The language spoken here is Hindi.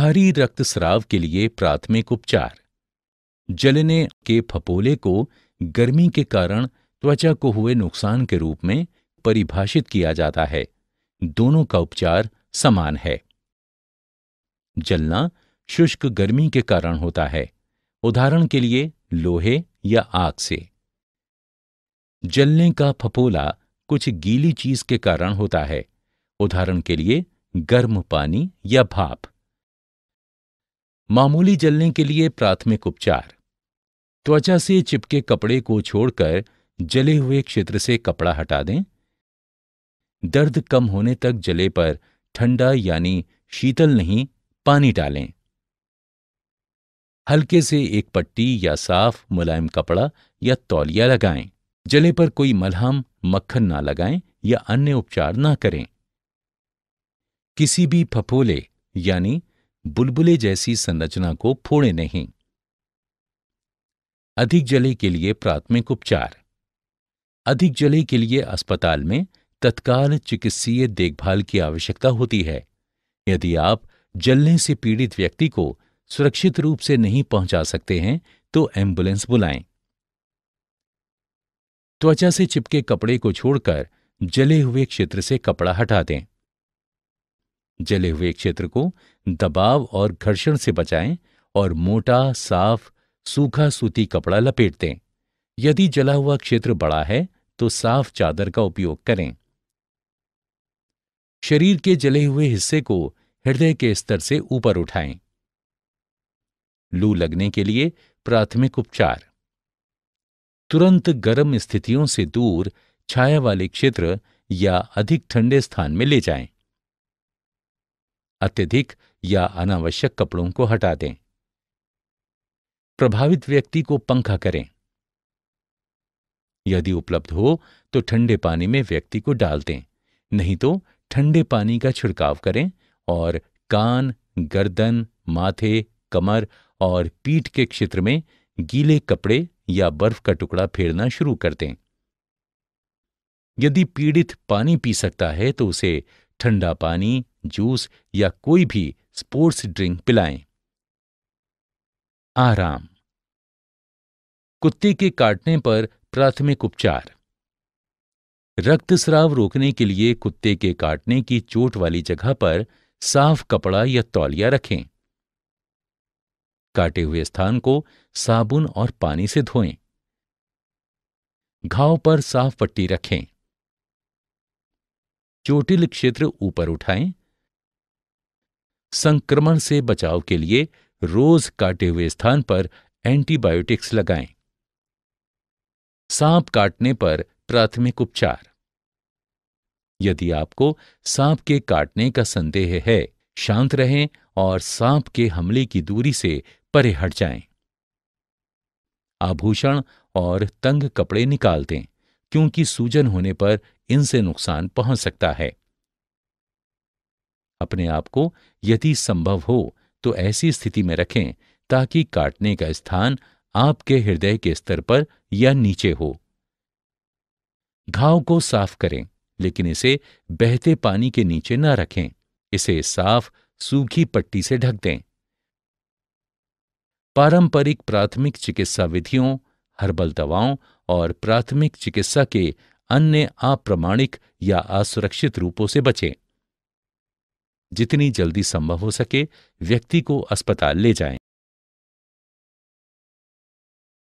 भारी रक्तस्राव के लिए प्राथमिक उपचार जलने के फपोले को गर्मी के कारण त्वचा को हुए नुकसान के रूप में परिभाषित किया जाता है दोनों का उपचार समान है जलना शुष्क गर्मी के कारण होता है उदाहरण के लिए लोहे या आग से जलने का फपोला कुछ गीली चीज के कारण होता है उदाहरण के लिए गर्म पानी या भाप मामूली जलने के लिए प्राथमिक उपचार त्वचा से चिपके कपड़े को छोड़कर जले हुए क्षेत्र से कपड़ा हटा दें दर्द कम होने तक जले पर ठंडा यानी शीतल नहीं पानी डालें हल्के से एक पट्टी या साफ मुलायम कपड़ा या तौलिया लगाएं जले पर कोई मलहम मक्खन ना लगाएं या अन्य उपचार ना करें किसी भी फफोले यानी बुलबुले जैसी संरचना को फोड़े नहीं अधिक जले के लिए प्राथमिक उपचार अधिक जले के लिए अस्पताल में तत्काल चिकित्सीय देखभाल की आवश्यकता होती है यदि आप जलने से पीड़ित व्यक्ति को सुरक्षित रूप से नहीं पहुंचा सकते हैं तो एम्बुलेंस बुलाएं त्वचा से चिपके कपड़े को छोड़कर जले हुए क्षेत्र से कपड़ा हटा दें जले हुए क्षेत्र को दबाव और घर्षण से बचाएं और मोटा साफ सूखा सूती कपड़ा लपेट दें यदि जला हुआ क्षेत्र बड़ा है तो साफ चादर का उपयोग करें शरीर के जले हुए हिस्से को हृदय के स्तर से ऊपर उठाएं लू लगने के लिए प्राथमिक उपचार तुरंत गर्म स्थितियों से दूर छाया वाले क्षेत्र या अधिक ठंडे स्थान में ले जाएं। अत्यधिक या अनावश्यक कपड़ों को हटा दें प्रभावित व्यक्ति को पंखा करें यदि उपलब्ध हो तो ठंडे पानी में व्यक्ति को डाल दें नहीं तो ठंडे पानी का छिड़काव करें और कान गर्दन माथे कमर और पीठ के क्षेत्र में गीले कपड़े या बर्फ का टुकड़ा फेरना शुरू कर दें यदि पीड़ित पानी पी सकता है तो उसे ठंडा पानी जूस या कोई भी स्पोर्ट्स ड्रिंक पिलाएं आराम कुत्ते के काटने पर प्राथमिक उपचार रक्तस्राव रोकने के लिए कुत्ते के काटने की चोट वाली जगह पर साफ कपड़ा या तौलिया रखें काटे हुए स्थान को साबुन और पानी से धोएं घाव पर साफ पट्टी रखें चोटिल क्षेत्र ऊपर उठाएं संक्रमण से बचाव के लिए रोज काटे हुए स्थान पर एंटीबायोटिक्स लगाएं। सांप काटने पर प्राथमिक उपचार यदि आपको सांप के काटने का संदेह है शांत रहें और सांप के हमले की दूरी से परे हट जाएं। आभूषण और तंग कपड़े निकाल दें क्योंकि सूजन होने पर इनसे नुकसान पहुंच सकता है अपने आप को यदि संभव हो तो ऐसी स्थिति में रखें ताकि काटने का स्थान आपके हृदय के स्तर पर या नीचे हो घाव को साफ करें लेकिन इसे बहते पानी के नीचे न रखें इसे साफ सूखी पट्टी से ढक दें पारंपरिक प्राथमिक चिकित्सा विधियों हर्बल दवाओं और प्राथमिक चिकित्सा के अन्य अप्रमाणिक या असुरक्षित रूपों से बचें जितनी जल्दी संभव हो सके व्यक्ति को अस्पताल ले जाएं।